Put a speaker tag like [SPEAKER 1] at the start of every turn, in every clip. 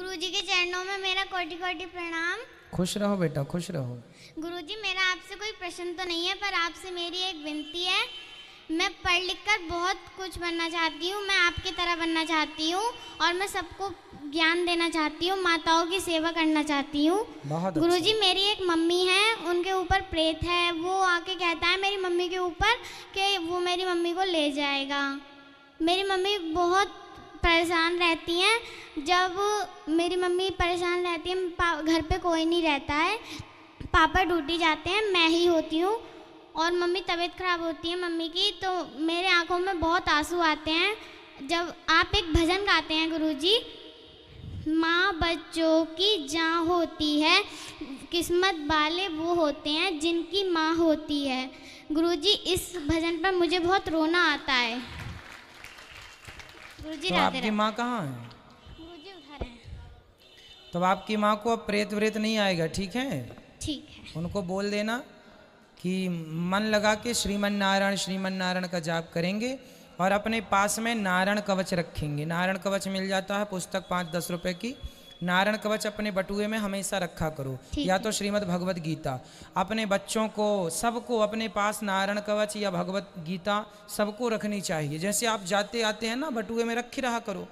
[SPEAKER 1] गुरुजी के चरणों में मेरा कोटि कोटि प्रणाम
[SPEAKER 2] खुश रहो बेटा खुश रहो
[SPEAKER 1] गुरुजी मेरा आपसे कोई प्रश्न तो नहीं है पर आपसे मेरी एक विनती है मैं पढ़ लिख कर बहुत कुछ बनना चाहती हूँ मैं आपकी तरह बनना चाहती हूँ और मैं सबको ज्ञान देना चाहती हूँ माताओं की सेवा करना चाहती हूँ अच्छा। गुरु जी मेरी एक मम्मी है उनके ऊपर प्रेत है वो आके कहता है मेरी मम्मी के ऊपर कि वो मेरी मम्मी को ले जाएगा मेरी मम्मी बहुत परेशान रहती हैं जब मेरी मम्मी परेशान रहती है घर पे कोई नहीं रहता है पापा ड्यूटी जाते हैं मैं ही होती हूँ और मम्मी तबीयत खराब होती है मम्मी की तो मेरे आंखों में बहुत आंसू आते हैं जब आप एक भजन गाते हैं गुरुजी माँ बच्चों की जहाँ होती है किस्मत वाले वो होते हैं जिनकी माँ होती है गुरुजी इस भजन पर मुझे बहुत रोना आता है तो आपकी माँ
[SPEAKER 2] कहाँ है तो आपकी माँ को अब प्रेत व्रेत नहीं आएगा ठीक है ठीक है उनको बोल देना कि मन लगा के श्रीमन नारायण श्रीमन नारायण का जाप करेंगे और अपने पास में नारायण कवच रखेंगे नारायण कवच मिल जाता है पुस्तक पाँच दस रुपए की नारायण कवच अपने बटुए में हमेशा रखा करो या तो श्रीमद् भगवत गीता अपने बच्चों को सबको अपने पास नारायण कवच या भगवत गीता सबको रखनी चाहिए जैसे आप जाते आते हैं ना बटुए में रखी रहा करो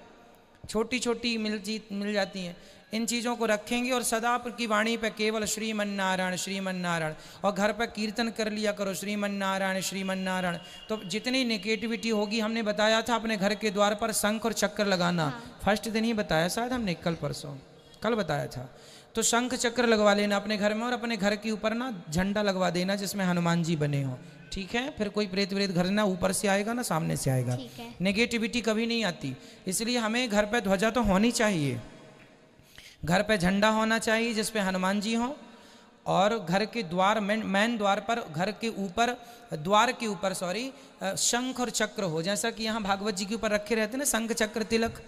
[SPEAKER 2] छोटी छोटी मिल जी मिल जाती हैं इन चीज़ों को रखेंगे और सदा की वाणी पे केवल श्रीमन नारायण श्रीमन नारायण और घर पर कीर्तन कर लिया करो श्रीमन नारायण श्रीमन नारायण तो जितनी निगेटिविटी होगी हमने बताया था अपने घर के द्वार पर शंख और चक्कर लगाना हाँ। फर्स्ट दिन ही बताया शायद हमने कल परसों कल बताया था तो शंख चक्र लगवा लेना अपने घर में और अपने घर के ऊपर ना झंडा लगवा देना जिसमें हनुमान जी बने हों ठीक है फिर कोई प्रेत व्रेत घर ना ऊपर से आएगा ना सामने से आएगा नेगेटिविटी कभी नहीं आती इसलिए हमें घर पर ध्वजा तो होनी चाहिए घर पे झंडा होना चाहिए जिसपे हनुमान जी हों और घर के द्वार मैन द्वार पर घर के ऊपर द्वार के ऊपर सॉरी शंख और चक्र हो जैसा कि यहाँ भागवत जी के ऊपर रखे रहते ना शंख चक्र तिलक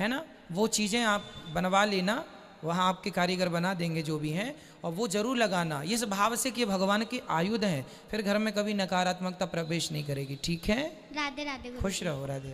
[SPEAKER 2] है ना वो चीज़ें आप बनवा लेना वहाँ आपके कारीगर बना देंगे जो भी हैं और वो जरूर लगाना इस भाव से कि भगवान के आयुध हैं फिर घर में कभी नकारात्मकता प्रवेश नहीं करेगी ठीक है
[SPEAKER 1] राधे राधे खुश
[SPEAKER 2] रहो राधे